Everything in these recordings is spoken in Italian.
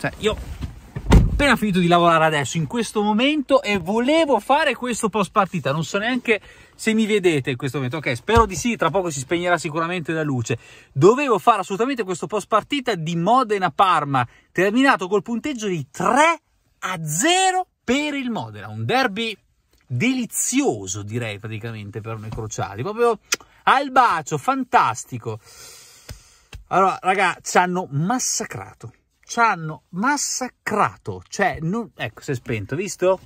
Cioè, io appena finito di lavorare adesso, in questo momento, e volevo fare questo post partita. Non so neanche se mi vedete in questo momento. Ok, spero di sì, tra poco si spegnerà sicuramente la luce. Dovevo fare assolutamente questo post partita di Modena-Parma, terminato col punteggio di 3 a 0 per il Modena. Un derby delizioso, direi praticamente, per noi crociali. Proprio al bacio, fantastico. Allora, raga, ci hanno massacrato ci hanno massacrato. Cioè, non... ecco, si è spento, visto?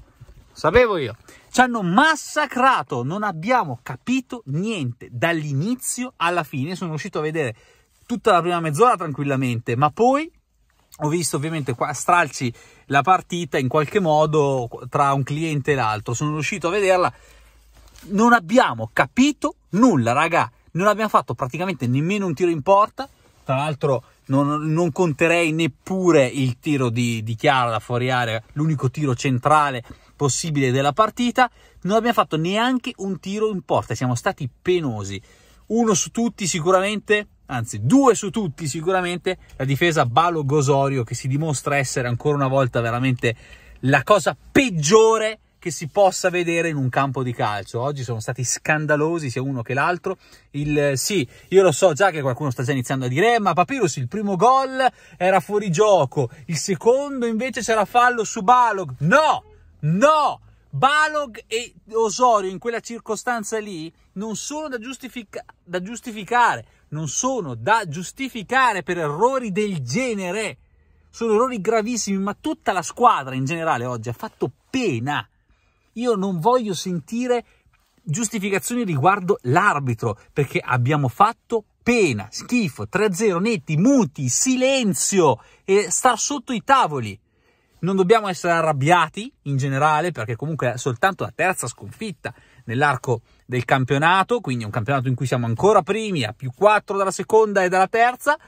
Sapevo io. Ci hanno massacrato, non abbiamo capito niente dall'inizio alla fine. Sono riuscito a vedere tutta la prima mezz'ora tranquillamente, ma poi ho visto ovviamente qua stralci la partita in qualche modo tra un cliente e l'altro. Sono riuscito a vederla. Non abbiamo capito nulla, raga. Non abbiamo fatto praticamente nemmeno un tiro in porta. Tra l'altro non, non conterei neppure il tiro di, di Chiara da fuori area, l'unico tiro centrale possibile della partita. Non abbiamo fatto neanche un tiro in porta, siamo stati penosi. Uno su tutti sicuramente, anzi due su tutti sicuramente, la difesa Balo Gosorio che si dimostra essere ancora una volta veramente la cosa peggiore che si possa vedere in un campo di calcio. Oggi sono stati scandalosi sia uno che l'altro. Il, eh, sì, io lo so già che qualcuno sta già iniziando a dire, eh, ma Papyrus il primo gol era fuori gioco, il secondo invece c'era fallo su Balog. No! No! Balog e Osorio in quella circostanza lì non sono da, giustifica da giustificare, non sono da giustificare per errori del genere. Sono errori gravissimi, ma tutta la squadra in generale oggi ha fatto pena io non voglio sentire giustificazioni riguardo l'arbitro, perché abbiamo fatto pena, schifo, 3-0 netti, muti, silenzio e star sotto i tavoli. Non dobbiamo essere arrabbiati in generale, perché comunque è soltanto la terza sconfitta nell'arco del campionato, quindi è un campionato in cui siamo ancora primi, a più 4 dalla seconda e dalla terza.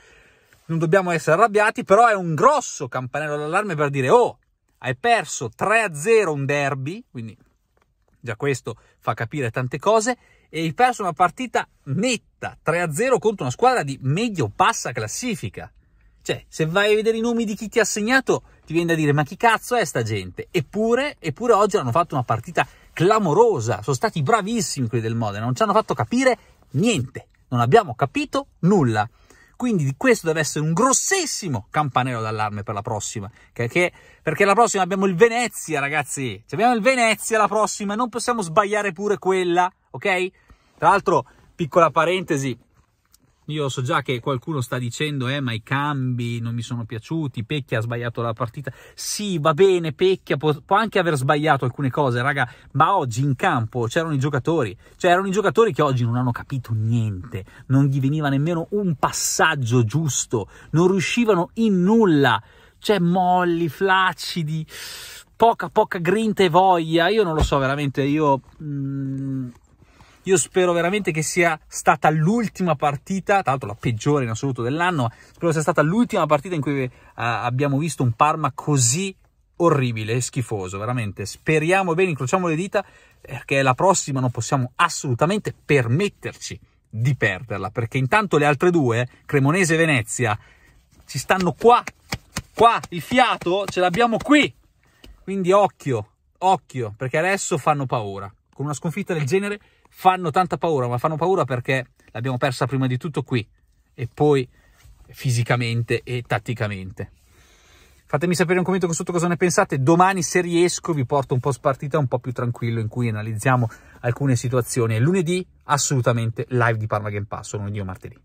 Non dobbiamo essere arrabbiati, però è un grosso campanello d'allarme per dire, oh, hai perso 3-0 un derby, quindi già questo fa capire tante cose, e hai perso una partita netta, 3-0 contro una squadra di medio bassa classifica. Cioè, se vai a vedere i nomi di chi ti ha segnato, ti viene da dire ma chi cazzo è sta gente? Eppure, eppure oggi hanno fatto una partita clamorosa, sono stati bravissimi quelli del Modena, non ci hanno fatto capire niente, non abbiamo capito nulla. Quindi questo deve essere un grossissimo campanello d'allarme per la prossima, perché, perché la prossima abbiamo il Venezia, ragazzi. Ci abbiamo il Venezia la prossima, non possiamo sbagliare pure quella, ok? Tra l'altro, piccola parentesi, io so già che qualcuno sta dicendo, eh, ma i cambi non mi sono piaciuti, Pecchia ha sbagliato la partita. Sì, va bene, Pecchia può, può anche aver sbagliato alcune cose, raga, ma oggi in campo c'erano i giocatori, cioè erano i giocatori che oggi non hanno capito niente, non gli veniva nemmeno un passaggio giusto, non riuscivano in nulla, cioè molli, flaccidi, poca poca grinta e voglia, io non lo so veramente, io... Mm, io spero veramente che sia stata l'ultima partita, tra l'altro la peggiore in assoluto dell'anno, spero sia stata l'ultima partita in cui eh, abbiamo visto un Parma così orribile e schifoso, veramente. Speriamo bene, incrociamo le dita, perché la prossima non possiamo assolutamente permetterci di perderla, perché intanto le altre due, Cremonese e Venezia, ci stanno qua, qua, il fiato ce l'abbiamo qui. Quindi occhio, occhio, perché adesso fanno paura con una sconfitta del genere fanno tanta paura, ma fanno paura perché l'abbiamo persa prima di tutto qui e poi fisicamente e tatticamente. Fatemi sapere un commento qui sotto cosa ne pensate. Domani, se riesco, vi porto un po' spartita, un po' più tranquillo, in cui analizziamo alcune situazioni. E lunedì, assolutamente, live di Parma Game Pass, lunedì o martedì.